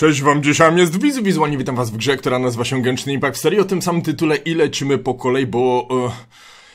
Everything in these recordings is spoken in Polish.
Cześć wam, dzisiaj jest Wizu Wizualnie, witam was w grze, która nazywa się Gęczny Impact w serii o tym samym tytule i lecimy po kolei, bo... Uh...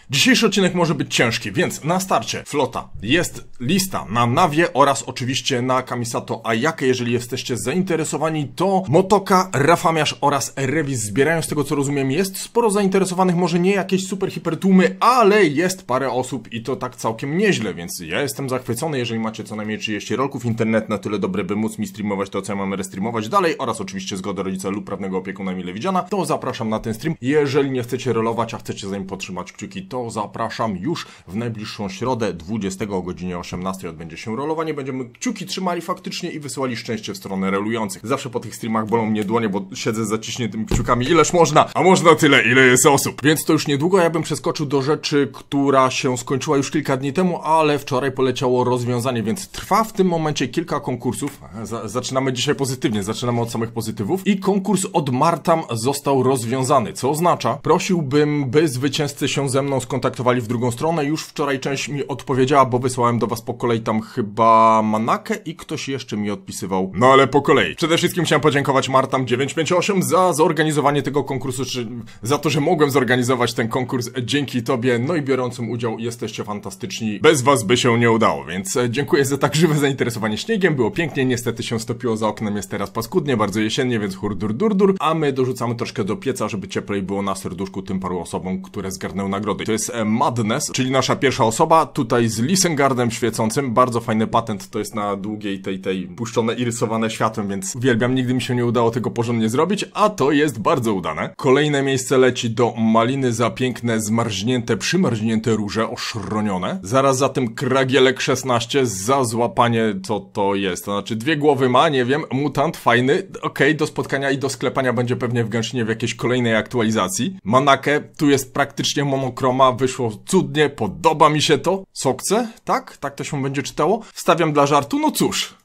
Dzisiejszy odcinek może być ciężki, więc na starcie flota jest lista na Nawie oraz oczywiście na Kamisato A jakie, jeżeli jesteście zainteresowani, to Motoka, Rafamiarz oraz Rewis zbierają z tego co rozumiem jest sporo zainteresowanych, może nie jakieś super hipertłumy, ale jest parę osób i to tak całkiem nieźle, więc ja jestem zachwycony, jeżeli macie co najmniej 30 rolków internet na tyle dobry, by móc mi streamować to, co ja mam restreamować dalej oraz oczywiście zgodę rodzica lub prawnego opiekuna mile widziana, to zapraszam na ten stream. Jeżeli nie chcecie rolować, a chcecie za nim podtrzymać kciuki, to to zapraszam już w najbliższą środę 20 o godzinie 18 odbędzie się rolowanie. Będziemy kciuki trzymali faktycznie i wysyłali szczęście w stronę rolujących. Zawsze po tych streamach bolą mnie dłonie, bo siedzę z zaciśniętymi kciukami ileż można, a można tyle, ile jest osób. Więc to już niedługo ja bym przeskoczył do rzeczy, która się skończyła już kilka dni temu, ale wczoraj poleciało rozwiązanie, więc trwa w tym momencie kilka konkursów. Z zaczynamy dzisiaj pozytywnie, zaczynamy od samych pozytywów. I konkurs od Martam został rozwiązany, co oznacza, prosiłbym, by zwycięzcy się ze mną skontaktowali w drugą stronę. Już wczoraj część mi odpowiedziała, bo wysłałem do was po kolei tam chyba Manakę i ktoś jeszcze mi odpisywał. No ale po kolei. Przede wszystkim chciałem podziękować Martam958 za zorganizowanie tego konkursu, czy za to, że mogłem zorganizować ten konkurs dzięki tobie, no i biorącym udział jesteście fantastyczni. Bez was by się nie udało, więc e, dziękuję za tak żywe zainteresowanie śniegiem. Było pięknie, niestety się stopiło za oknem, jest teraz paskudnie, bardzo jesiennie, więc hurdur durdur, a my dorzucamy troszkę do pieca, żeby cieplej było na serduszku tym paru osobom, które zgarnęły nagrody jest Madness, czyli nasza pierwsza osoba, tutaj z Lisengardem świecącym, bardzo fajny patent, to jest na długiej tej, tej puszczone i rysowane światłem, więc uwielbiam, nigdy mi się nie udało tego porządnie zrobić, a to jest bardzo udane. Kolejne miejsce leci do Maliny za piękne, zmarznięte, przymarznięte róże, oszronione. Zaraz za tym Kragielek 16 za złapanie, co to jest, to znaczy dwie głowy ma, nie wiem, mutant, fajny, okej, okay, do spotkania i do sklepania będzie pewnie w Gęszynie w jakiejś kolejnej aktualizacji. Manakę, tu jest praktycznie monokroma, Rama wyszło cudnie, podoba mi się to. Sokce, tak? Tak to się będzie czytało. Stawiam dla żartu, no cóż.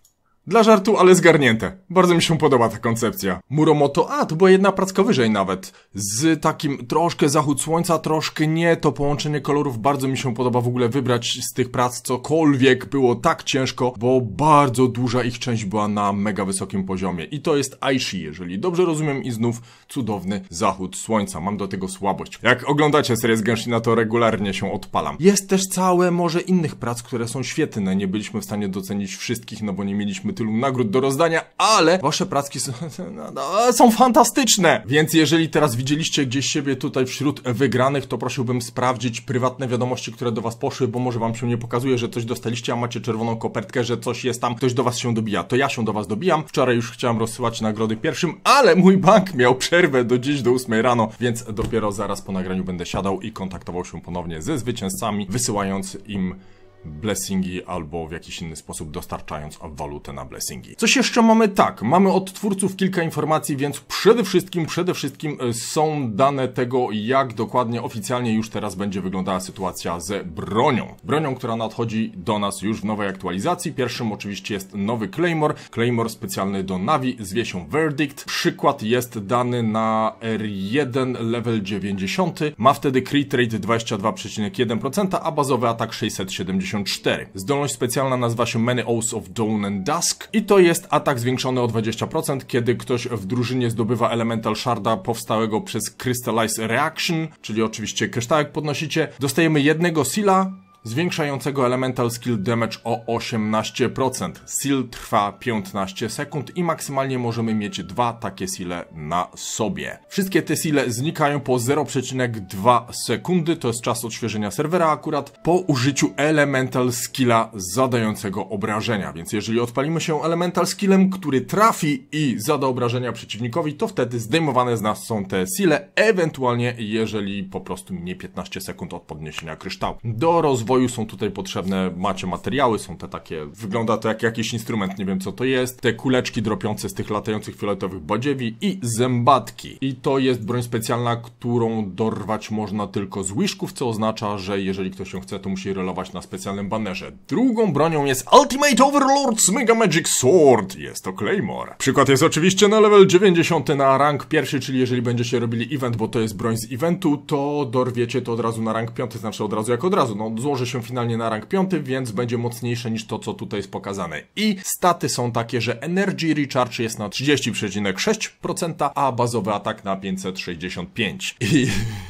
Dla żartu, ale zgarnięte. Bardzo mi się podoba ta koncepcja. Muromoto, a, to była jedna pracka wyżej nawet. Z takim troszkę zachód słońca, troszkę nie, to połączenie kolorów bardzo mi się podoba w ogóle wybrać z tych prac cokolwiek było tak ciężko, bo bardzo duża ich część była na mega wysokim poziomie. I to jest Aishi, jeżeli dobrze rozumiem i znów cudowny zachód słońca. Mam do tego słabość. Jak oglądacie serię z no to regularnie się odpalam. Jest też całe może innych prac, które są świetne. Nie byliśmy w stanie docenić wszystkich, no bo nie mieliśmy mieliśmy tylu nagród do rozdania, ale wasze pracki są, no, no, są fantastyczne. Więc jeżeli teraz widzieliście gdzieś siebie tutaj wśród wygranych, to prosiłbym sprawdzić prywatne wiadomości, które do was poszły, bo może wam się nie pokazuje, że coś dostaliście, a macie czerwoną kopertkę, że coś jest tam, ktoś do was się dobija. To ja się do was dobijam. Wczoraj już chciałem rozsyłać nagrody pierwszym, ale mój bank miał przerwę do dziś, do 8 rano, więc dopiero zaraz po nagraniu będę siadał i kontaktował się ponownie ze zwycięzcami, wysyłając im blessingi albo w jakiś inny sposób dostarczając walutę na blessingi. Coś jeszcze mamy tak, mamy od twórców kilka informacji, więc przede wszystkim, przede wszystkim e, są dane tego, jak dokładnie oficjalnie już teraz będzie wyglądała sytuacja ze bronią. Bronią, która nadchodzi do nas już w nowej aktualizacji. Pierwszym oczywiście jest nowy Claymore, Claymore specjalny do Navi z wiesią Verdict. Przykład jest dany na R1 level 90, ma wtedy crit rate 22,1%, a bazowy atak 670 Zdolność specjalna nazywa się Many Oaths of Dawn and Dusk i to jest atak zwiększony o 20%, kiedy ktoś w drużynie zdobywa Elemental Sharda powstałego przez Crystallize Reaction, czyli oczywiście kryształek podnosicie. Dostajemy jednego Sila, zwiększającego elemental skill damage o 18%. Seal trwa 15 sekund i maksymalnie możemy mieć dwa takie sile na sobie. Wszystkie te sile znikają po 0,2 sekundy, to jest czas odświeżenia serwera akurat, po użyciu elemental skilla zadającego obrażenia. Więc jeżeli odpalimy się elemental skillem, który trafi i zada obrażenia przeciwnikowi, to wtedy zdejmowane z nas są te sile, ewentualnie jeżeli po prostu minie 15 sekund od podniesienia kryształu. Do rozwoju rozwoju są tutaj potrzebne, macie materiały, są te takie, wygląda to jak jakiś instrument, nie wiem co to jest, te kuleczki dropiące z tych latających fioletowych badziewi i zębatki. I to jest broń specjalna, którą dorwać można tylko z łyżków, co oznacza, że jeżeli ktoś ją chce, to musi relować na specjalnym banerze. Drugą bronią jest Ultimate Overlord's Mega Magic Sword, jest to Claymore. Przykład jest oczywiście na level 90 na rank pierwszy, czyli jeżeli będziecie robili event, bo to jest broń z eventu, to dorwiecie to od razu na rank 5, znaczy od razu jak od razu, no złożę przełoży się finalnie na rank 5, więc będzie mocniejsze niż to, co tutaj jest pokazane. I staty są takie, że Energy Recharge jest na 30,6%, a bazowy atak na 565. I...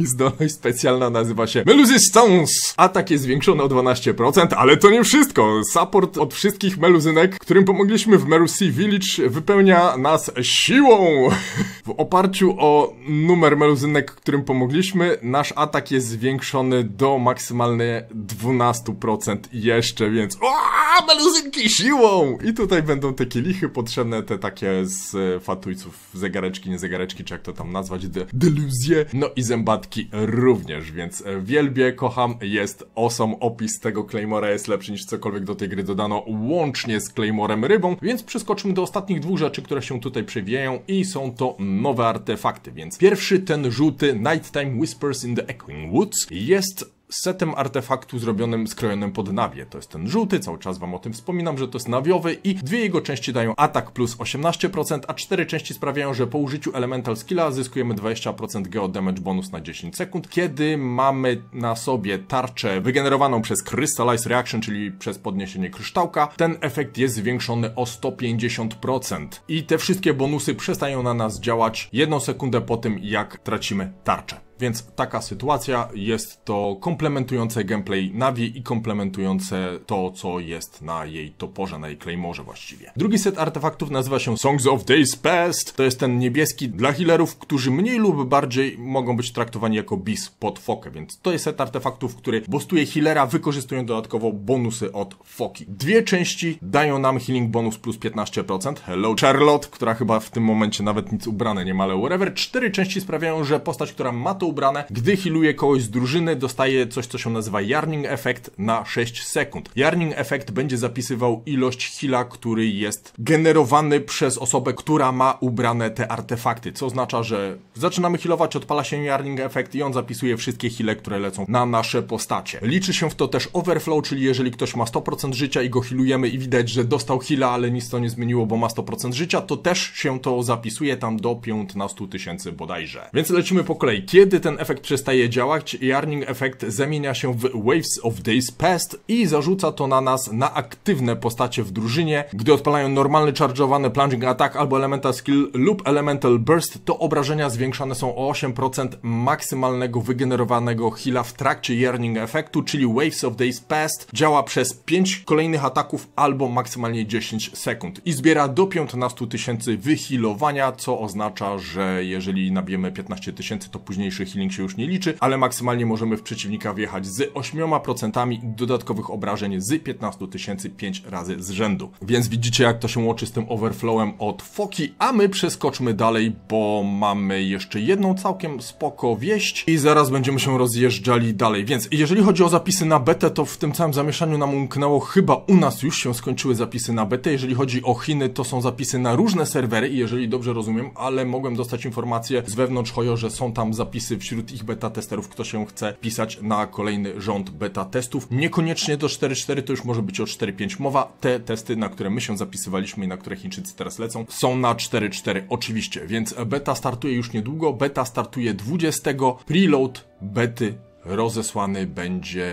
i zdolność specjalna nazywa się Melusistance. Atak jest zwiększony o 12%, ale to nie wszystko. Support od wszystkich meluzynek, którym pomogliśmy w Merusi Village, wypełnia nas siłą. w oparciu o numer meluzynek, którym pomogliśmy, nasz atak jest zwiększony do maksymalnie 12% jeszcze, więc Oaa, meluzynki siłą! I tutaj będą te kielichy potrzebne, te takie z e, fatujców, zegareczki, nie zegareczki, czy jak to tam nazwać, de deluzje, no i zęba przypadki również, więc e, wielbię, kocham, jest awesome, opis tego Claymora jest lepszy niż cokolwiek do tej gry dodano, łącznie z Claymorem Rybą, więc przeskoczmy do ostatnich dwóch rzeczy, które się tutaj przewijają i są to nowe artefakty, więc pierwszy ten żółty Nighttime Whispers in the Echoing Woods jest setem artefaktu zrobionym, skrojonym pod nawie. To jest ten żółty, cały czas wam o tym wspominam, że to jest nawiowy i dwie jego części dają atak plus 18%, a cztery części sprawiają, że po użyciu elemental skilla zyskujemy 20% geo damage bonus na 10 sekund, kiedy mamy na sobie tarczę wygenerowaną przez Crystallize Reaction, czyli przez podniesienie kryształka, ten efekt jest zwiększony o 150%. I te wszystkie bonusy przestają na nas działać jedną sekundę po tym, jak tracimy tarczę. Więc taka sytuacja, jest to komplementujące gameplay Navi i komplementujące to, co jest na jej toporze, na jej claymorze właściwie. Drugi set artefaktów nazywa się Songs of Days Past. To jest ten niebieski dla healerów, którzy mniej lub bardziej mogą być traktowani jako bis pod fokę, więc to jest set artefaktów, który boostuje healera, wykorzystując dodatkowo bonusy od foki. Dwie części dają nam healing bonus plus 15%. Hello Charlotte, która chyba w tym momencie nawet nic ubrane nie ma, ale whatever. Cztery części sprawiają, że postać, która ma tą ubrane. Gdy hiluje kogoś z drużyny, dostaje coś, co się nazywa Yarning Effect na 6 sekund. Yarning Effect będzie zapisywał ilość hila, który jest generowany przez osobę, która ma ubrane te artefakty, co oznacza, że zaczynamy healować, odpala się Yarning Effect i on zapisuje wszystkie hile, które lecą na nasze postacie. Liczy się w to też overflow, czyli jeżeli ktoś ma 100% życia i go healujemy i widać, że dostał hila, ale nic to nie zmieniło, bo ma 100% życia, to też się to zapisuje tam do 15 tysięcy bodajże. Więc lecimy po kolei. Kiedy ten efekt przestaje działać, Yarning efekt zamienia się w Waves of Days Past i zarzuca to na nas na aktywne postacie w drużynie. Gdy odpalają normalny charge'owany plunging attack albo elemental skill lub elemental burst, to obrażenia zwiększane są o 8% maksymalnego wygenerowanego heal'a w trakcie Yarning efektu, czyli Waves of Days Past działa przez 5 kolejnych ataków albo maksymalnie 10 sekund i zbiera do 15 tysięcy wyhealowania, co oznacza, że jeżeli nabijemy 15 tysięcy, to późniejszy healing się już nie liczy, ale maksymalnie możemy w przeciwnika wjechać z 8% dodatkowych obrażeń z 15 tysięcy 5 razy z rzędu. Więc widzicie jak to się łączy z tym overflowem od Foki, a my przeskoczmy dalej, bo mamy jeszcze jedną całkiem spoko wieść i zaraz będziemy się rozjeżdżali dalej. Więc jeżeli chodzi o zapisy na betę, to w tym całym zamieszaniu nam umknęło chyba u nas już się skończyły zapisy na betę. Jeżeli chodzi o Chiny, to są zapisy na różne serwery i jeżeli dobrze rozumiem, ale mogłem dostać informację z wewnątrz Hojo, że są tam zapisy wśród ich beta testerów, kto się chce pisać na kolejny rząd beta testów. Niekoniecznie do 4.4, to już może być o 4.5 mowa. Te testy, na które my się zapisywaliśmy i na które Chińczycy teraz lecą, są na 4.4 oczywiście, więc beta startuje już niedługo. Beta startuje 20. Preload bety rozesłany będzie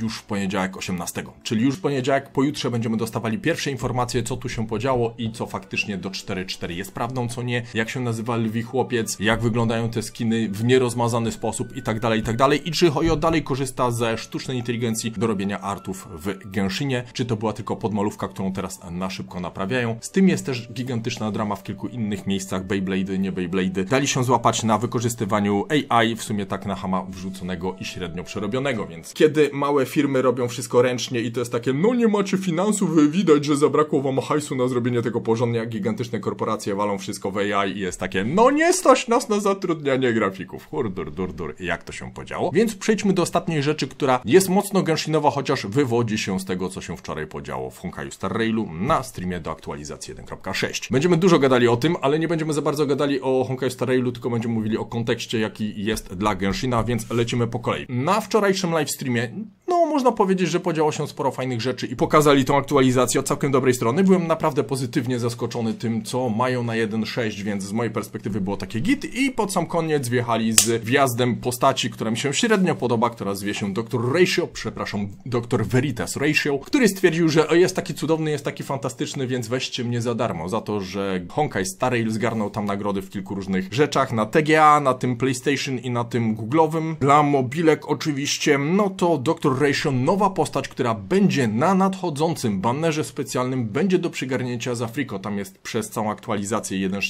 już w poniedziałek 18. Czyli już w poniedziałek, pojutrze będziemy dostawali pierwsze informacje, co tu się podziało i co faktycznie do 4.4 jest prawdą, co nie, jak się nazywa lwi chłopiec, jak wyglądają te skiny w nierozmazany sposób i tak dalej, i tak dalej. I czy Hojo dalej korzysta ze sztucznej inteligencji do robienia artów w Genshinie, czy to była tylko podmalówka, którą teraz na szybko naprawiają. Z tym jest też gigantyczna drama w kilku innych miejscach, Beyblade, nie Beyblade. Dali się złapać na wykorzystywaniu AI, w sumie tak na hama wrzuconego i średnio przerobionego, więc kiedy małe firmy robią wszystko ręcznie i to jest takie, no nie macie finansów, widać, że zabrakło wam hajsu na zrobienie tego porządnie, a gigantyczne korporacje walą wszystko w AI i jest takie, no nie stać nas na zatrudnianie grafików. Hurdur, dur, dur, jak to się podziało? Więc przejdźmy do ostatniej rzeczy, która jest mocno Genshinowa, chociaż wywodzi się z tego, co się wczoraj podziało w Honkaiu Star Railu na streamie do aktualizacji 1.6. Będziemy dużo gadali o tym, ale nie będziemy za bardzo gadali o Honkaiu Star Railu, tylko będziemy mówili o kontekście, jaki jest dla Genshina, więc lecimy po kolei. Na wczorajszym streamie no można powiedzieć, że podziało się sporo fajnych rzeczy i pokazali tą aktualizację od całkiem dobrej strony. Byłem naprawdę pozytywnie zaskoczony tym, co mają na 1.6, więc z mojej perspektywy było takie git i pod sam koniec wjechali z wjazdem postaci, która mi się średnio podoba, która zwie się Dr. Ratio, przepraszam, Dr. Veritas Ratio, który stwierdził, że jest taki cudowny, jest taki fantastyczny, więc weźcie mnie za darmo za to, że Honkai Star Rail zgarnął tam nagrody w kilku różnych rzeczach, na TGA, na tym PlayStation i na tym Google'owym. Dla mobilek oczywiście, no to Dr. Corporation, nowa postać, która będzie na nadchodzącym bannerze specjalnym, będzie do przygarnięcia z Afriko. Tam jest przez całą aktualizację jeden...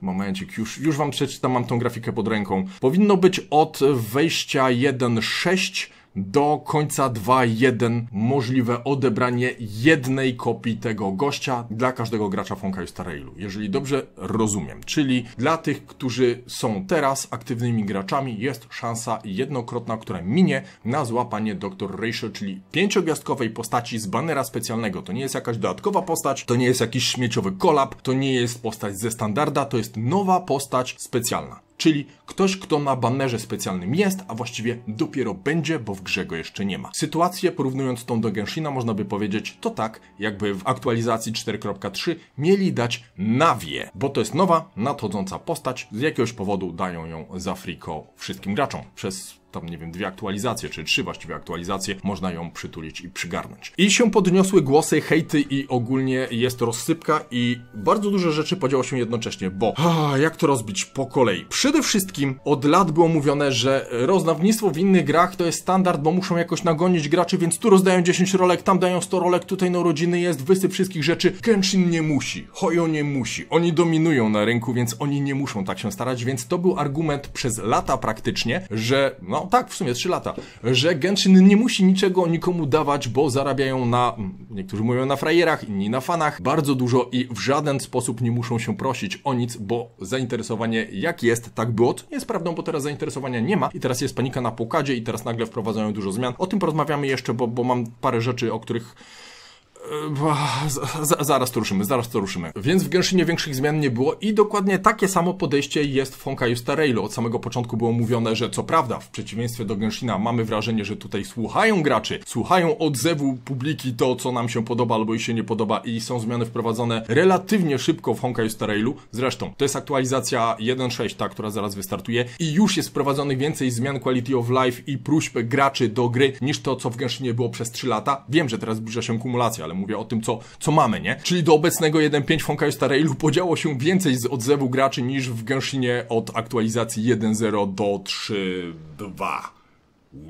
Momencik, już, już wam przeczytam, mam tą grafikę pod ręką. Powinno być od wejścia 1.6 do końca 2-1 możliwe odebranie jednej kopii tego gościa dla każdego gracza i Starailu, jeżeli dobrze rozumiem. Czyli dla tych, którzy są teraz aktywnymi graczami, jest szansa jednokrotna, która minie na złapanie Dr. Ratio, czyli pięciogwiazdkowej postaci z banera specjalnego. To nie jest jakaś dodatkowa postać, to nie jest jakiś śmieciowy kolap, to nie jest postać ze standarda, to jest nowa postać specjalna. Czyli Ktoś, kto na banerze specjalnym jest, a właściwie dopiero będzie, bo w grze go jeszcze nie ma. Sytuację porównując tą do Genshina można by powiedzieć to tak, jakby w aktualizacji 4.3 mieli dać Nawie, bo to jest nowa, nadchodząca postać, z jakiegoś powodu dają ją za friko wszystkim graczom przez tam nie wiem, dwie aktualizacje, czy trzy właściwie aktualizacje, można ją przytulić i przygarnąć. I się podniosły głosy, hejty i ogólnie jest rozsypka i bardzo dużo rzeczy podziało się jednocześnie, bo a, jak to rozbić po kolei? Przede wszystkim wszystkim od lat było mówione, że rozdawnictwo w innych grach to jest standard, bo muszą jakoś nagonić graczy, więc tu rozdają 10 rolek, tam dają 100 rolek, tutaj no rodziny jest wysyp wszystkich rzeczy. Kenshin nie musi, Hoyo nie musi, oni dominują na rynku, więc oni nie muszą tak się starać, więc to był argument przez lata praktycznie, że no tak, w sumie 3 lata, że Genshin nie musi niczego nikomu dawać, bo zarabiają na, niektórzy mówią na frajerach, inni na fanach, bardzo dużo i w żaden sposób nie muszą się prosić o nic, bo zainteresowanie jak jest, tak było, nie jest prawdą, bo teraz zainteresowania nie ma i teraz jest panika na płukadzie i teraz nagle wprowadzają dużo zmian. O tym porozmawiamy jeszcze, bo, bo mam parę rzeczy, o których zaraz to ruszymy, zaraz to ruszymy. Więc w Genshinie większych zmian nie było i dokładnie takie samo podejście jest w Honkai Star Railu. Od samego początku było mówione, że co prawda, w przeciwieństwie do Genshina mamy wrażenie, że tutaj słuchają graczy, słuchają odzewu publiki to, co nam się podoba albo i się nie podoba i są zmiany wprowadzone relatywnie szybko w Honkai Star Railu. Zresztą, to jest aktualizacja 1.6, ta, która zaraz wystartuje i już jest wprowadzonych więcej zmian quality of life i próśb graczy do gry niż to, co w Genshinie było przez 3 lata. Wiem, że teraz zbliża się kumulacja, ale Mówię o tym, co, co mamy, nie? Czyli do obecnego 1.5 Honkai Star Railu podziało się więcej z odzewu graczy niż w Genshinie od aktualizacji 1.0 do 3.2.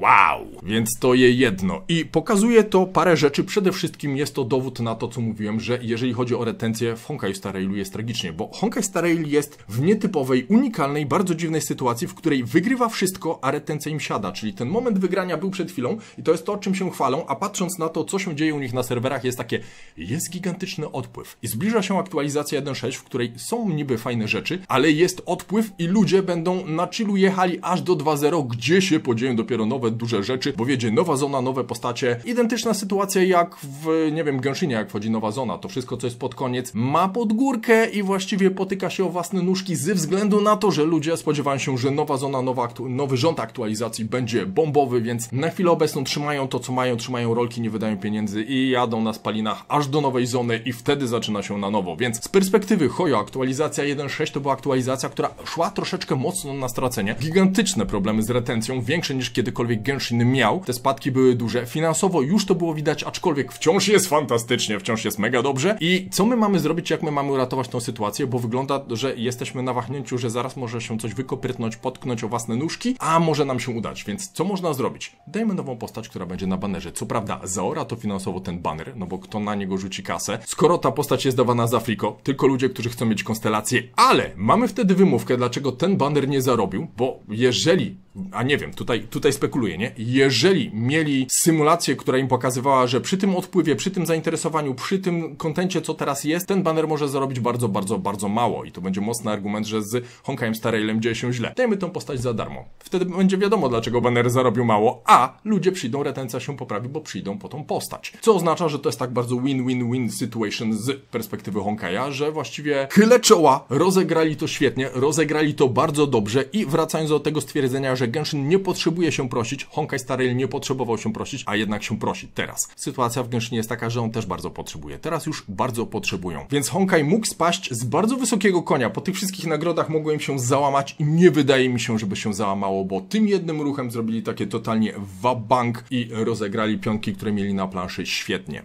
Wow! Więc to je jedno. I pokazuje to parę rzeczy. Przede wszystkim jest to dowód na to, co mówiłem, że jeżeli chodzi o retencję w Honkai Star Railu jest tragicznie, bo Honkai Star Rail jest w nietypowej, unikalnej, bardzo dziwnej sytuacji, w której wygrywa wszystko, a retencja im siada. Czyli ten moment wygrania był przed chwilą i to jest to, czym się chwalą, a patrząc na to, co się dzieje u nich na serwerach, jest takie, jest gigantyczny odpływ. I zbliża się aktualizacja 1.6, w której są niby fajne rzeczy, ale jest odpływ i ludzie będą na chillu jechali aż do 2.0, gdzie się podzieją dopiero nowe nowe, duże rzeczy, bo wiedzie nowa zona, nowe postacie. Identyczna sytuacja jak w, nie wiem, Genshinie, jak wchodzi nowa zona. To wszystko, co jest pod koniec, ma pod górkę i właściwie potyka się o własne nóżki ze względu na to, że ludzie spodziewają się, że nowa zona, nowa nowy rząd aktualizacji będzie bombowy, więc na chwilę obecną trzymają to, co mają, trzymają rolki, nie wydają pieniędzy i jadą na spalinach aż do nowej zony i wtedy zaczyna się na nowo. Więc z perspektywy Hojo, aktualizacja 1.6 to była aktualizacja, która szła troszeczkę mocno na stracenie. Gigantyczne problemy z retencją, większe niż kiedykolwiek aczkolwiek Genshin miał, te spadki były duże. Finansowo już to było widać, aczkolwiek wciąż jest fantastycznie, wciąż jest mega dobrze. I co my mamy zrobić, jak my mamy uratować tą sytuację, bo wygląda, że jesteśmy na wahnięciu, że zaraz może się coś wykoprytnąć, potknąć o własne nóżki, a może nam się udać, więc co można zrobić? Dajmy nową postać, która będzie na banerze. Co prawda zaora to finansowo ten banner, no bo kto na niego rzuci kasę, skoro ta postać jest dawana za fliko, tylko ludzie, którzy chcą mieć konstelację, ale mamy wtedy wymówkę, dlaczego ten banner nie zarobił, bo jeżeli a nie wiem, tutaj, tutaj spekuluję, nie? Jeżeli mieli symulację, która im pokazywała, że przy tym odpływie, przy tym zainteresowaniu, przy tym kontencie, co teraz jest, ten banner może zarobić bardzo, bardzo, bardzo mało i to będzie mocny argument, że z Honkajem Starrailem dzieje się źle. Dajmy tą postać za darmo. Wtedy będzie wiadomo, dlaczego banner zarobił mało, a ludzie przyjdą, retencja się poprawi, bo przyjdą po tą postać. Co oznacza, że to jest tak bardzo win-win-win situation z perspektywy Honkaja, że właściwie chylę czoła, rozegrali to świetnie, rozegrali to bardzo dobrze i wracając do tego stwierdzenia, że że Genshin nie potrzebuje się prosić, Honkai Star Rail nie potrzebował się prosić, a jednak się prosi teraz. Sytuacja w Genshinie jest taka, że on też bardzo potrzebuje. Teraz już bardzo potrzebują. Więc Honkai mógł spaść z bardzo wysokiego konia. Po tych wszystkich nagrodach mogłem się załamać i nie wydaje mi się, żeby się załamało, bo tym jednym ruchem zrobili takie totalnie wabank i rozegrali pionki, które mieli na planszy świetnie.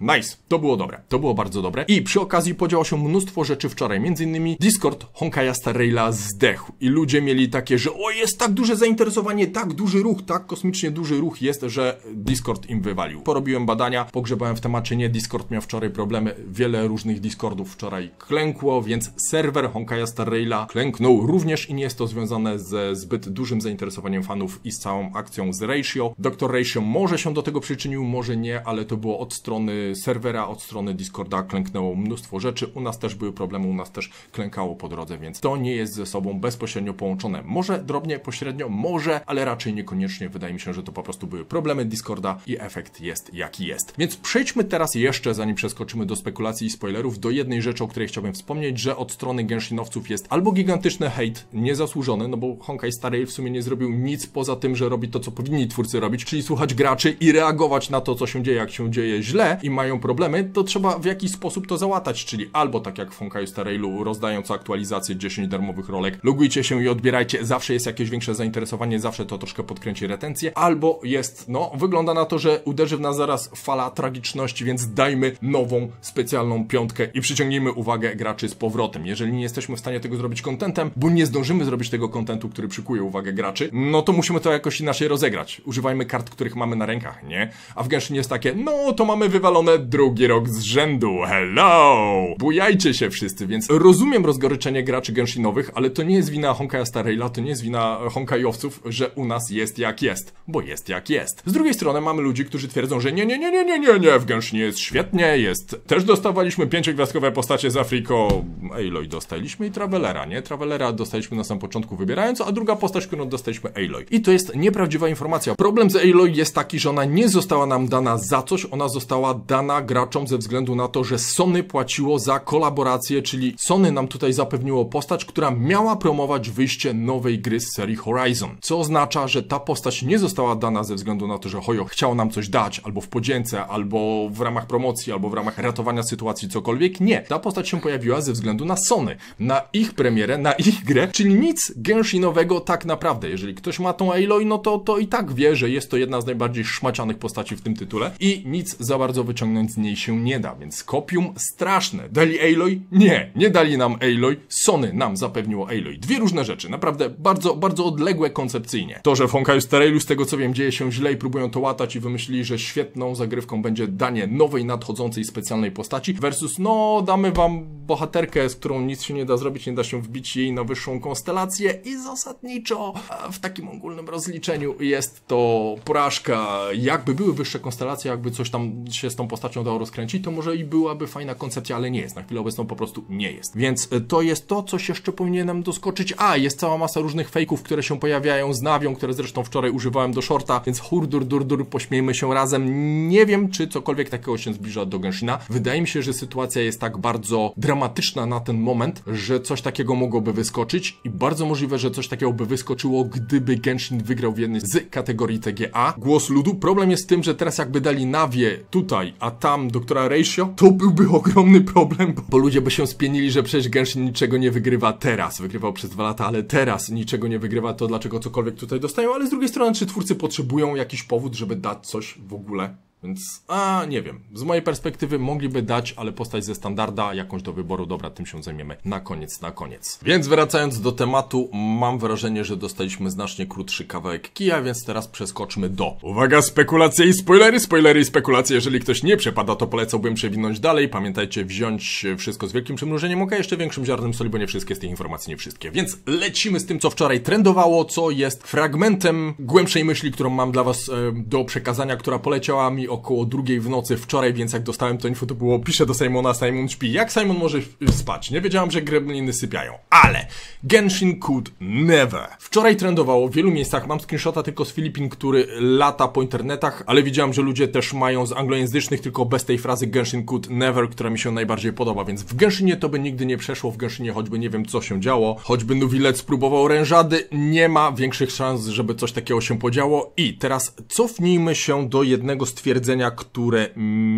Nice, to było dobre, to było bardzo dobre. I przy okazji podziało się mnóstwo rzeczy wczoraj, między innymi Discord Honkaja Raila zdechł i ludzie mieli takie, że o jest tak duże zainteresowanie, tak duży ruch, tak kosmicznie duży ruch jest, że Discord im wywalił. Porobiłem badania, pogrzebałem w temacie, nie, Discord miał wczoraj problemy, wiele różnych Discordów wczoraj klękło, więc serwer Honkaja Raila klęknął również i nie jest to związane ze zbyt dużym zainteresowaniem fanów i z całą akcją z Ratio. Dr Ratio może się do tego przyczynił, może nie, ale to było od strony serwera, od strony Discorda klęknęło mnóstwo rzeczy, u nas też były problemy, u nas też klękało po drodze, więc to nie jest ze sobą bezpośrednio połączone. Może drobnie, pośrednio, może, ale raczej niekoniecznie. Wydaje mi się, że to po prostu były problemy Discorda i efekt jest jaki jest. Więc przejdźmy teraz jeszcze, zanim przeskoczymy do spekulacji i spoilerów, do jednej rzeczy, o której chciałbym wspomnieć, że od strony gęszlinowców jest albo gigantyczny hejt, niezasłużony, no bo Honkai Star Rail w sumie nie zrobił nic poza tym, że robi to, co powinni twórcy robić, czyli słuchać graczy i reagować na to, co się dzieje, jak się dzieje źle i mają problemy, to trzeba w jakiś sposób to załatać, czyli albo tak jak w Funkaju Star rozdając rozdają co aktualizację 10 darmowych rolek, logujcie się i odbierajcie, zawsze jest jakieś większe zainteresowanie, zawsze to troszkę podkręci retencję, albo jest, no, wygląda na to, że uderzy w nas zaraz fala tragiczności, więc dajmy nową, specjalną piątkę i przyciągnijmy uwagę graczy z powrotem. Jeżeli nie jesteśmy w stanie tego zrobić kontentem, bo nie zdążymy zrobić tego kontentu, który przykuje uwagę graczy, no to musimy to jakoś inaczej rozegrać. Używajmy kart, których mamy na rękach, nie? A w Genshin jest takie, no to mamy wywalone drugi rok z rzędu. Hello! Bujajcie się wszyscy, więc rozumiem rozgoryczenie graczy genshinowych, ale to nie jest wina Honkaja Starraila, to nie jest wina Honkajowców, że u nas jest jak jest, bo jest jak jest. Z drugiej strony mamy ludzi, którzy twierdzą, że nie, nie, nie, nie, nie, nie, nie, w Genshinie jest świetnie, jest. Też dostawaliśmy pięciogwiazdkowe postacie z Afriko, Aloy dostaliśmy i Travelera, nie? Travelera dostaliśmy na samym początku wybierając, a druga postać, którą dostaliśmy Aloy. I to jest nieprawdziwa informacja. Problem z Aloy jest taki, że ona nie została nam dana za coś, ona została dana dana graczom ze względu na to, że Sony płaciło za kolaborację, czyli Sony nam tutaj zapewniło postać, która miała promować wyjście nowej gry z serii Horizon. Co oznacza, że ta postać nie została dana ze względu na to, że HoYo chciał nam coś dać, albo w podzięce, albo w ramach promocji, albo w ramach ratowania sytuacji, cokolwiek. Nie. Ta postać się pojawiła ze względu na Sony, na ich premierę, na ich grę, czyli nic Genshinowego tak naprawdę. Jeżeli ktoś ma tą Aloy, no to, to i tak wie, że jest to jedna z najbardziej szmacianych postaci w tym tytule i nic za bardzo wyciągnięte wyciągnąć z niej się nie da, więc kopium straszne. Dali Aloy? Nie, nie dali nam Aloy. Sony nam zapewniło Aloy. Dwie różne rzeczy, naprawdę bardzo, bardzo odległe koncepcyjnie. To, że w Honkai Starailu, z tego co wiem, dzieje się źle i próbują to łatać i wymyślili, że świetną zagrywką będzie danie nowej, nadchodzącej specjalnej postaci versus, no, damy wam bohaterkę, z którą nic się nie da zrobić, nie da się wbić jej na wyższą konstelację i zasadniczo w takim ogólnym rozliczeniu jest to porażka. Jakby były wyższe konstelacje, jakby coś tam się z tą postacią postacią dało rozkręcić, to może i byłaby fajna koncepcja, ale nie jest. Na chwilę obecną po prostu nie jest. Więc e, to jest to, coś jeszcze powinienem doskoczyć. A, jest cała masa różnych fejków, które się pojawiają z nawią, które zresztą wczoraj używałem do shorta, więc hurdur, durdur, pośmiejmy się razem. Nie wiem, czy cokolwiek takiego się zbliża do Genshina. Wydaje mi się, że sytuacja jest tak bardzo dramatyczna na ten moment, że coś takiego mogłoby wyskoczyć i bardzo możliwe, że coś takiego by wyskoczyło, gdyby Genshin wygrał w jednej z kategorii TGA. Głos ludu. Problem jest z tym, że teraz jakby dali nawie tutaj, a a tam doktora Ratio, to byłby ogromny problem, bo ludzie by się spienili, że przecież Genshin niczego nie wygrywa teraz. Wygrywał przez dwa lata, ale teraz niczego nie wygrywa, to dlaczego cokolwiek tutaj dostają, ale z drugiej strony, czy twórcy potrzebują jakiś powód, żeby dać coś w ogóle więc, a nie wiem, z mojej perspektywy mogliby dać, ale postać ze standarda jakąś do wyboru, dobra, tym się zajmiemy na koniec, na koniec. Więc wracając do tematu, mam wrażenie, że dostaliśmy znacznie krótszy kawałek kija, więc teraz przeskoczmy do... Uwaga, spekulacje i spoilery, spoilery i spekulacje, jeżeli ktoś nie przepada, to polecałbym przewinąć dalej, pamiętajcie wziąć wszystko z wielkim przymrużeniem oka, jeszcze większym ziarnem soli, bo nie wszystkie z tych informacji, nie wszystkie. Więc lecimy z tym, co wczoraj trendowało, co jest fragmentem głębszej myśli, którą mam dla was e, do przekazania, która poleciała mi około drugiej w nocy wczoraj, więc jak dostałem to info, to było piszę do Simona, Simon śpi. Jak Simon może spać? Nie wiedziałam, że grebliny sypiają. Ale Genshin could never. Wczoraj trendowało w wielu miejscach. Mam screenshota tylko z Filipin, który lata po internetach, ale widziałam, że ludzie też mają z anglojęzycznych, tylko bez tej frazy Genshin could never, która mi się najbardziej podoba, więc w Genshinie to by nigdy nie przeszło, w Genshinie choćby nie wiem co się działo, choćby Nuwilet spróbował rężady, nie ma większych szans, żeby coś takiego się podziało i teraz cofnijmy się do jednego stwierdzenia twierdzenia, które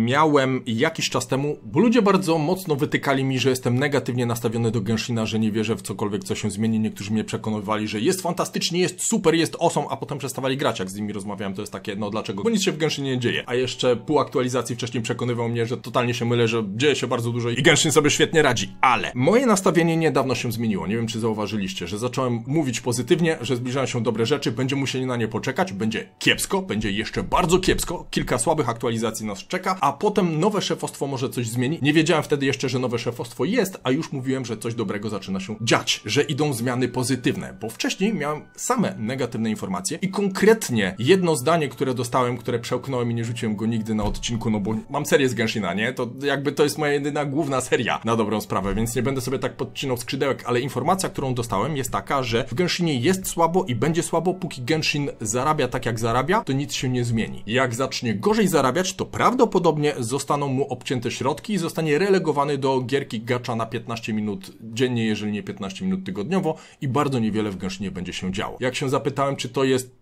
miałem jakiś czas temu, bo ludzie bardzo mocno wytykali mi, że jestem negatywnie nastawiony do Genshina, że nie wierzę w cokolwiek, co się zmieni. Niektórzy mnie przekonywali, że jest fantastycznie, jest super, jest osą, awesome, a potem przestawali grać. Jak z nimi rozmawiałem, to jest takie, no dlaczego? Bo nic się w Genshinie nie dzieje. A jeszcze pół aktualizacji wcześniej przekonywał mnie, że totalnie się mylę, że dzieje się bardzo dużo i Genshin sobie świetnie radzi. Ale moje nastawienie niedawno się zmieniło. Nie wiem, czy zauważyliście, że zacząłem mówić pozytywnie, że zbliżają się dobre rzeczy, będziemy musieli na nie poczekać, będzie kiepsko, będzie jeszcze bardzo kiepsko, kilka słów słabych aktualizacji nas czeka, a potem nowe szefostwo może coś zmieni. Nie wiedziałem wtedy jeszcze, że nowe szefostwo jest, a już mówiłem, że coś dobrego zaczyna się dziać, że idą zmiany pozytywne, bo wcześniej miałem same negatywne informacje i konkretnie jedno zdanie, które dostałem, które przełknąłem i nie rzuciłem go nigdy na odcinku, no bo mam serię z Genshina, nie? To jakby to jest moja jedyna główna seria na dobrą sprawę, więc nie będę sobie tak podcinał skrzydełek, ale informacja, którą dostałem jest taka, że w Genshinie jest słabo i będzie słabo, póki Genshin zarabia tak jak zarabia, to nic się nie zmieni. Jak zacznie gorzej gorzej zarabiać, to prawdopodobnie zostaną mu obcięte środki i zostanie relegowany do gierki gacza na 15 minut dziennie, jeżeli nie 15 minut tygodniowo i bardzo niewiele w Genshinie będzie się działo. Jak się zapytałem, czy to jest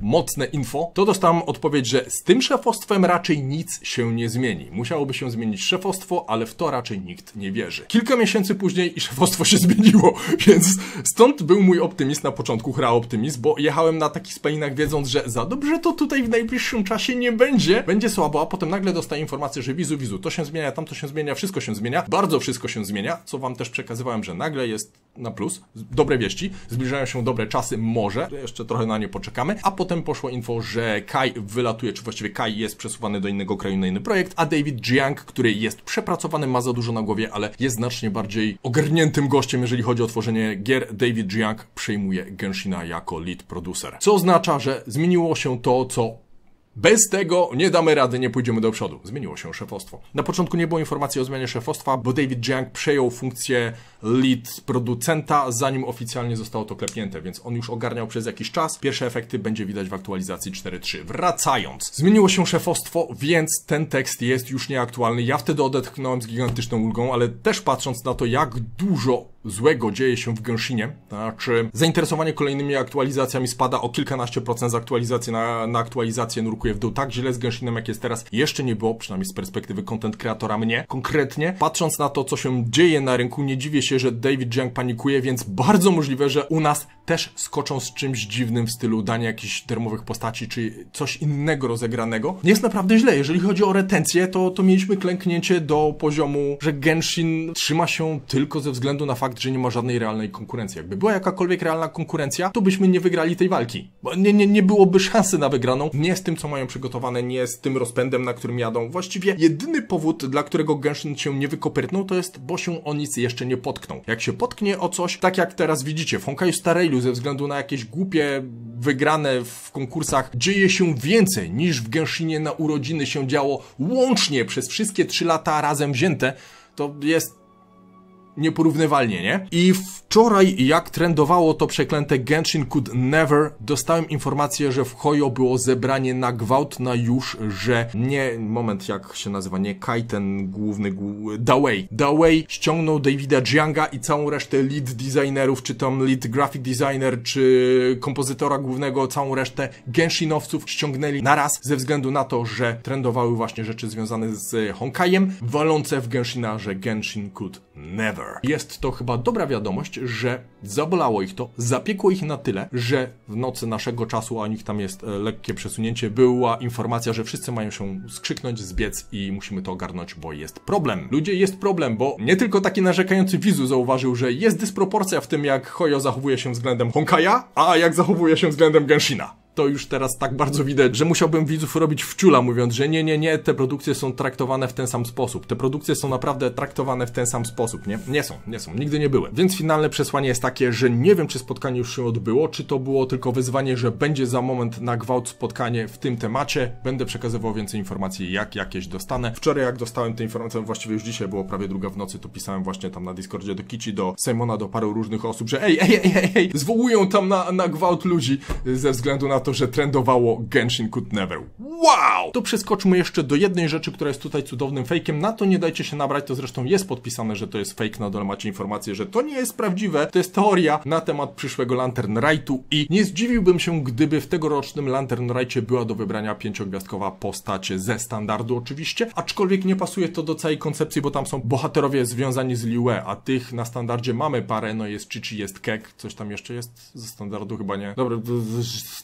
mocne info, to dostałem odpowiedź, że z tym szefostwem raczej nic się nie zmieni. Musiałoby się zmienić szefostwo, ale w to raczej nikt nie wierzy. Kilka miesięcy później i szefostwo się zmieniło, więc stąd był mój optymizm na początku, hra optymizm, bo jechałem na takich spalinach wiedząc, że za dobrze to tutaj w najbliższym czasie nie będzie, będzie słabo, a potem nagle dostaję informację, że wizu, wizu, to się zmienia, tamto się zmienia, wszystko się zmienia, bardzo wszystko się zmienia, co wam też przekazywałem, że nagle jest na plus, dobre wieści, zbliżają się dobre czasy, może, jeszcze trochę na nie poczekamy, a potem poszło info, że Kai wylatuje, czy właściwie Kai jest przesuwany do innego kraju, na inny projekt, a David Jiang, który jest przepracowany, ma za dużo na głowie, ale jest znacznie bardziej ogarniętym gościem, jeżeli chodzi o tworzenie gier, David Jiang przejmuje Genshina jako lead producer, co oznacza, że zmieniło się to, co bez tego nie damy rady, nie pójdziemy do przodu. Zmieniło się szefostwo. Na początku nie było informacji o zmianie szefostwa, bo David Jiang przejął funkcję lead producenta, zanim oficjalnie zostało to klepnięte, więc on już ogarniał przez jakiś czas. Pierwsze efekty będzie widać w aktualizacji 4.3. Wracając, zmieniło się szefostwo, więc ten tekst jest już nieaktualny. Ja wtedy odetchnąłem z gigantyczną ulgą, ale też patrząc na to, jak dużo złego dzieje się w Genshinie, znaczy zainteresowanie kolejnymi aktualizacjami spada o kilkanaście procent z aktualizacji na, na aktualizację nurkuje w dół. Tak źle z Genshinem jak jest teraz jeszcze nie było, przynajmniej z perspektywy content kreatora mnie. Konkretnie, patrząc na to, co się dzieje na rynku, nie dziwię się, że David Young panikuje, więc bardzo możliwe, że u nas też skoczą z czymś dziwnym w stylu dania jakichś termowych postaci, czy coś innego rozegranego. Jest naprawdę źle. Jeżeli chodzi o retencję, to, to mieliśmy klęknięcie do poziomu, że Genshin trzyma się tylko ze względu na fakt, fakt, że nie ma żadnej realnej konkurencji. Jakby była jakakolwiek realna konkurencja, to byśmy nie wygrali tej walki. Bo nie, nie, nie byłoby szansy na wygraną. Nie z tym, co mają przygotowane, nie z tym rozpędem, na którym jadą. Właściwie jedyny powód, dla którego Genshin się nie wykopyrtnął, to jest, bo się o nic jeszcze nie potknął. Jak się potknie o coś, tak jak teraz widzicie, w Honkai Star ze względu na jakieś głupie wygrane w konkursach dzieje się więcej niż w Genshinie na urodziny się działo łącznie przez wszystkie 3 lata razem wzięte. To jest nieporównywalnie, nie? I w Wczoraj, jak trendowało to przeklęte Genshin Could Never, dostałem informację, że w HoYo było zebranie na gwałt na już, że nie, moment, jak się nazywa, nie Kaiten ten główny, głu, Dawei. Dawei ściągnął Davida Jianga i całą resztę lead designerów, czy tam lead graphic designer, czy kompozytora głównego, całą resztę Genshinowców ściągnęli na raz ze względu na to, że trendowały właśnie rzeczy związane z Honkajem, walące w Genshina, że Genshin Could Never. Jest to chyba dobra wiadomość, że zabolało ich to, zapiekło ich na tyle, że w nocy naszego czasu, a u nich tam jest e, lekkie przesunięcie, była informacja, że wszyscy mają się skrzyknąć, zbiec i musimy to ogarnąć, bo jest problem. Ludzie, jest problem, bo nie tylko taki narzekający wizu zauważył, że jest dysproporcja w tym, jak Hoyo zachowuje się względem Honkaja, a jak zachowuje się względem Genshina to już teraz tak bardzo widać, że musiałbym widzów robić wciula, mówiąc, że nie, nie, nie, te produkcje są traktowane w ten sam sposób. Te produkcje są naprawdę traktowane w ten sam sposób, nie? Nie są, nie są, nigdy nie były. Więc finalne przesłanie jest takie, że nie wiem, czy spotkanie już się odbyło, czy to było tylko wyzwanie, że będzie za moment na gwałt spotkanie w tym temacie. Będę przekazywał więcej informacji, jak jakieś dostanę. Wczoraj, jak dostałem te informacje, właściwie już dzisiaj było prawie druga w nocy, to pisałem właśnie tam na Discordzie do Kici, do Simona, do paru różnych osób, że ej, ej, ej, ej, ej zwołują tam na, na gwałt ludzi ze względu na to, że trendowało Genshin Could Never. Wow! To przeskoczmy jeszcze do jednej rzeczy, która jest tutaj cudownym fejkiem. Na to nie dajcie się nabrać, to zresztą jest podpisane, że to jest fake. Na dole macie informację, że to nie jest prawdziwe. To jest teoria na temat przyszłego Lantern Rightu i nie zdziwiłbym się, gdyby w tegorocznym Lantern Rightie była do wybrania pięciogwiazdkowa postać ze standardu oczywiście, aczkolwiek nie pasuje to do całej koncepcji, bo tam są bohaterowie związani z Liue, a tych na standardzie mamy parę, no jest Chichi, jest Kek, coś tam jeszcze jest ze standardu chyba nie. Dobra,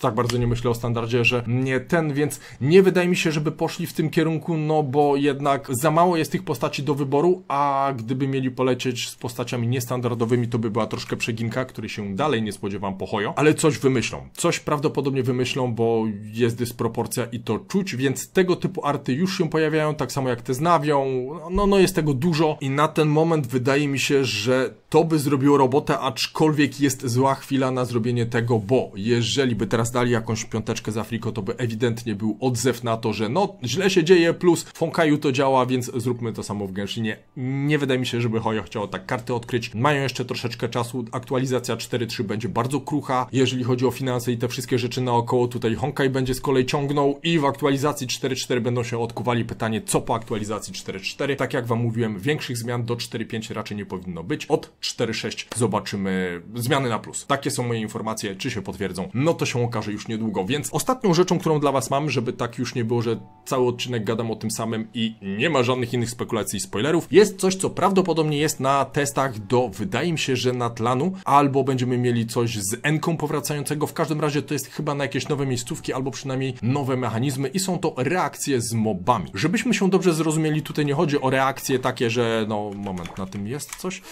tak bardzo naprawdę nie myślę o standardzie, że nie ten, więc nie wydaje mi się, żeby poszli w tym kierunku, no bo jednak za mało jest tych postaci do wyboru, a gdyby mieli polecieć z postaciami niestandardowymi, to by była troszkę przeginka, której się dalej nie spodziewam pochoją, ale coś wymyślą. Coś prawdopodobnie wymyślą, bo jest dysproporcja i to czuć, więc tego typu arty już się pojawiają, tak samo jak te znawią, no, no jest tego dużo i na ten moment wydaje mi się, że to by zrobiło robotę, aczkolwiek jest zła chwila na zrobienie tego, bo jeżeli by teraz dali jak jakąś piąteczkę z Afriko, to by ewidentnie był odzew na to, że no, źle się dzieje, plus w Honkaju to działa, więc zróbmy to samo w Genshinie. Nie wydaje mi się, żeby Hojo chciało tak karty odkryć. Mają jeszcze troszeczkę czasu, aktualizacja 4.3 będzie bardzo krucha, jeżeli chodzi o finanse i te wszystkie rzeczy naokoło. Tutaj Honkai będzie z kolei ciągnął i w aktualizacji 4.4 będą się odkuwali pytanie, co po aktualizacji 4.4. Tak jak wam mówiłem, większych zmian do 4.5 raczej nie powinno być. Od 4.6 zobaczymy zmiany na plus. Takie są moje informacje, czy się potwierdzą. No to się okaże już nie niedługo. Więc ostatnią rzeczą, którą dla Was mam, żeby tak już nie było, że cały odcinek gadam o tym samym i nie ma żadnych innych spekulacji i spoilerów, jest coś, co prawdopodobnie jest na testach do, wydaje mi się, że na Tlanu, albo będziemy mieli coś z Enką powracającego. W każdym razie to jest chyba na jakieś nowe miejscówki, albo przynajmniej nowe mechanizmy i są to reakcje z mobami. Żebyśmy się dobrze zrozumieli, tutaj nie chodzi o reakcje takie, że no moment, na tym jest coś.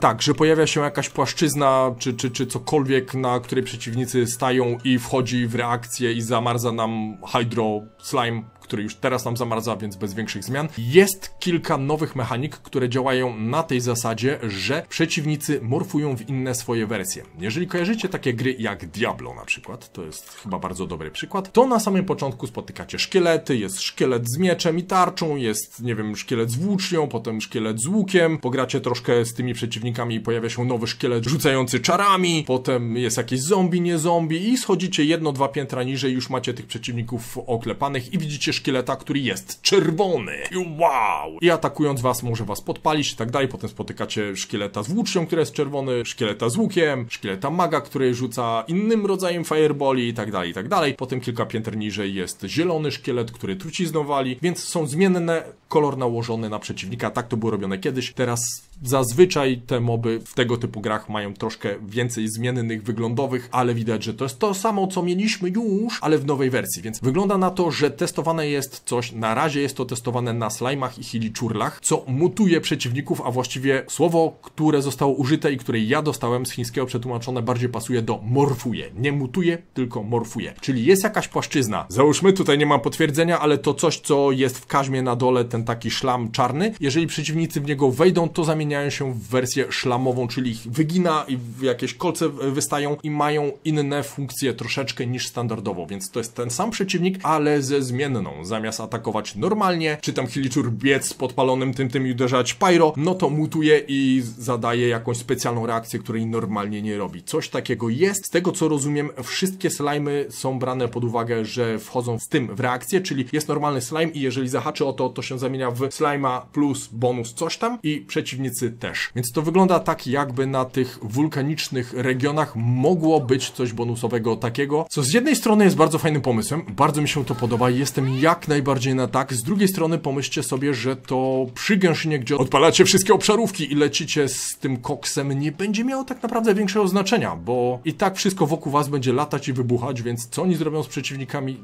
Tak, że pojawia się jakaś płaszczyzna, czy, czy, czy cokolwiek, na której przeciwnicy stają i wchodzi w reakcję i zamarza nam hydro slime który już teraz nam zamarza, więc bez większych zmian. Jest kilka nowych mechanik, które działają na tej zasadzie, że przeciwnicy morfują w inne swoje wersje. Jeżeli kojarzycie takie gry jak Diablo na przykład, to jest chyba bardzo dobry przykład, to na samym początku spotykacie szkielety, jest szkielet z mieczem i tarczą, jest, nie wiem, szkielet z włócznią, potem szkielet z łukiem, pogracie troszkę z tymi przeciwnikami i pojawia się nowy szkielet rzucający czarami, potem jest jakieś zombie, nie zombie i schodzicie jedno, dwa piętra niżej, już macie tych przeciwników oklepanych i widzicie szkieleta, który jest czerwony. I wow! I atakując was, może was podpalić i tak dalej. Potem spotykacie szkieleta z włócznią, który jest czerwony, szkieleta z łukiem, szkieleta maga, który rzuca innym rodzajem fireboli i tak dalej, i tak dalej. Potem kilka pięter niżej jest zielony szkielet, który truciznowali, więc są zmienne kolor nałożony na przeciwnika. Tak to było robione kiedyś. Teraz zazwyczaj te moby w tego typu grach mają troszkę więcej zmiennych wyglądowych, ale widać, że to jest to samo, co mieliśmy już, ale w nowej wersji, więc wygląda na to, że testowane jest coś, na razie jest to testowane na slajmach i hiliczurlach, co mutuje przeciwników, a właściwie słowo, które zostało użyte i które ja dostałem z chińskiego przetłumaczone bardziej pasuje do morfuje. Nie mutuje, tylko morfuje. Czyli jest jakaś płaszczyzna. Załóżmy, tutaj nie mam potwierdzenia, ale to coś, co jest w kaźmie na dole, ten ten taki szlam czarny. Jeżeli przeciwnicy w niego wejdą, to zamieniają się w wersję szlamową, czyli ich wygina i jakieś kolce wystają i mają inne funkcje troszeczkę niż standardowo, więc to jest ten sam przeciwnik, ale ze zmienną. Zamiast atakować normalnie, czy tam Hilichur biec z podpalonym tym tym i uderzać Pyro, no to mutuje i zadaje jakąś specjalną reakcję, której normalnie nie robi. Coś takiego jest. Z tego co rozumiem, wszystkie slimy są brane pod uwagę, że wchodzą z tym w reakcję, czyli jest normalny slime i jeżeli zahaczy o to, to się zamienia w slima plus bonus coś tam i przeciwnicy też. Więc to wygląda tak, jakby na tych wulkanicznych regionach mogło być coś bonusowego takiego, co z jednej strony jest bardzo fajnym pomysłem, bardzo mi się to podoba jestem jak najbardziej na tak, z drugiej strony pomyślcie sobie, że to przy gęszynie, gdzie odpalacie wszystkie obszarówki i lecicie z tym koksem, nie będzie miało tak naprawdę większego znaczenia, bo i tak wszystko wokół was będzie latać i wybuchać, więc co oni zrobią z przeciwnikami,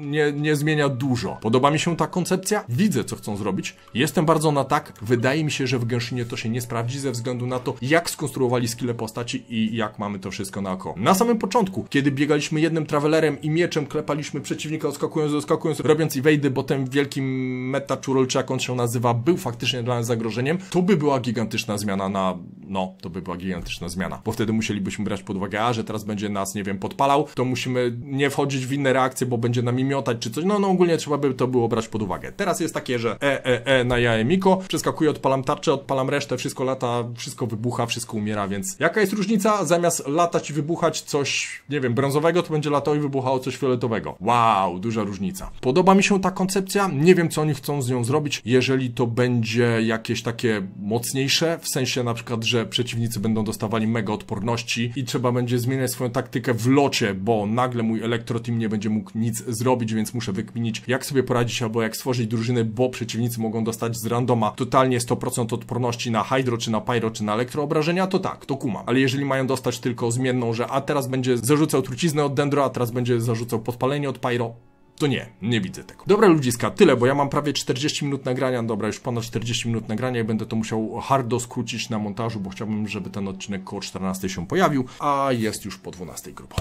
nie, nie zmienia dużo. Podoba mi się ta koncepcja, widzę co chcą zrobić, jestem bardzo na tak, wydaje mi się, że w Genshinie to się nie sprawdzi ze względu na to, jak skonstruowali skille postaci i jak mamy to wszystko na naokoło. Na samym początku, kiedy biegaliśmy jednym travelerem i mieczem, klepaliśmy przeciwnika, odskakując, odskakując, robiąc i wejdy, bo ten wielki meta czy jak on się nazywa, był faktycznie dla nas zagrożeniem, to by była gigantyczna zmiana na... no, to by była gigantyczna zmiana, bo wtedy musielibyśmy brać pod uwagę, a, że teraz będzie nas, nie wiem, podpalał, to musimy nie wchodzić w inne reakcje, bo będzie nam miotać czy coś, no, no ogólnie trzeba by to było brać pod uwagę. Teraz jest takie, że e, e, e na jaje Miko, przeskakuję, odpalam tarczę, odpalam resztę, wszystko lata, wszystko wybucha, wszystko umiera, więc jaka jest różnica? Zamiast latać i wybuchać coś, nie wiem, brązowego, to będzie latać i wybuchało coś fioletowego. Wow, duża różnica. Podoba mi się ta koncepcja, nie wiem co oni chcą z nią zrobić, jeżeli to będzie jakieś takie mocniejsze, w sensie na przykład, że przeciwnicy będą dostawali mega odporności i trzeba będzie zmieniać swoją taktykę w locie, bo nagle mój elektroteam nie będzie mógł nic zrobić, więc muszę wykminić, jak sobie poradzić albo jak stworzyć drużyny, bo przeciwnicy mogą dostać z randoma totalnie 100% odporności na hydro, czy na pyro, czy na elektroobrażenia, to tak, to kumam. Ale jeżeli mają dostać tylko zmienną, że a teraz będzie zarzucał truciznę od dendro, a teraz będzie zarzucał podpalenie od pyro, to nie, nie widzę tego. Dobra ludziska, tyle, bo ja mam prawie 40 minut nagrania, dobra, już ponad 40 minut nagrania i będę to musiał hardo skrócić na montażu, bo chciałbym, żeby ten odcinek koło 14 się pojawił, a jest już po 12 grupa.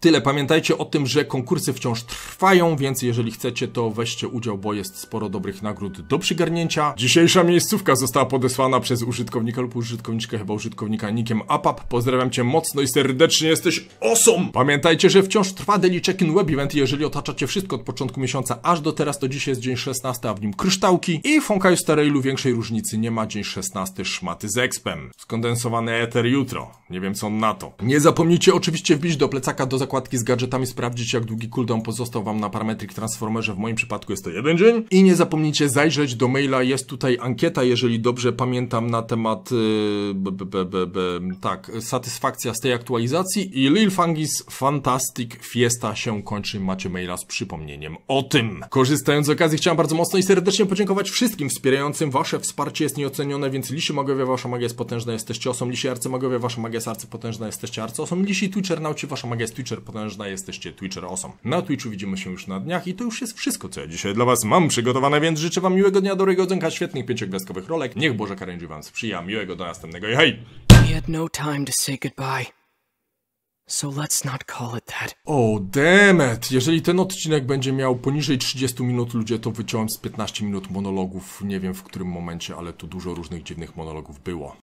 Tyle. Pamiętajcie o tym, że konkursy wciąż trwają, więc jeżeli chcecie, to weźcie udział, bo jest sporo dobrych nagród do przygarnięcia. Dzisiejsza miejscówka została podesłana przez użytkownika lub użytkowniczkę, chyba użytkownika nikiem APAP. Pozdrawiam cię mocno i serdecznie, jesteś awesome! Pamiętajcie, że wciąż trwa Daily Check-in Web Event jeżeli otaczacie wszystko od początku miesiąca aż do teraz, to dzisiaj jest dzień 16, a w nim kryształki i Fonkaju Sterailu większej różnicy nie ma. Dzień 16 szmaty z Expem. Skondensowany Ether jutro. Nie wiem co on na to. Nie zapomnijcie oczywiście wbić do plecaka do zakładki z gadżetami sprawdzić, jak długi cooldown pozostał Wam na parametric transformerze. W moim przypadku jest to jeden dzień. I nie zapomnijcie zajrzeć do maila. Jest tutaj ankieta, jeżeli dobrze pamiętam, na temat y, b, b, b, tak, satysfakcja z tej aktualizacji. I Lil Fangis Fantastic Fiesta się kończy. Macie maila z przypomnieniem o tym. Korzystając z okazji, chciałem bardzo mocno i serdecznie podziękować wszystkim wspierającym. Wasze wsparcie jest nieocenione, więc lisi magowie, wasza magia jest potężna, jesteście osom. Lisi magowie wasza magia jest arcypotężna, jesteście osom Lisi twitchernauci, wasza magia jest twitcher Twitcher potężna, jesteście Twitcher osom. Na Twitchu widzimy się już na dniach i to już jest wszystko, co ja dzisiaj dla was mam przygotowane, więc życzę wam miłego dnia, dobrego odzonka, świetnych pięciogwiazdkowych rolek. Niech Boże Karędzi wam sprzyja, miłego do następnego i hej! No so let's not call it that. O, demet! Jeżeli ten odcinek będzie miał poniżej 30 minut, ludzie, to wyciąłem z 15 minut monologów. Nie wiem w którym momencie, ale tu dużo różnych dziwnych monologów było.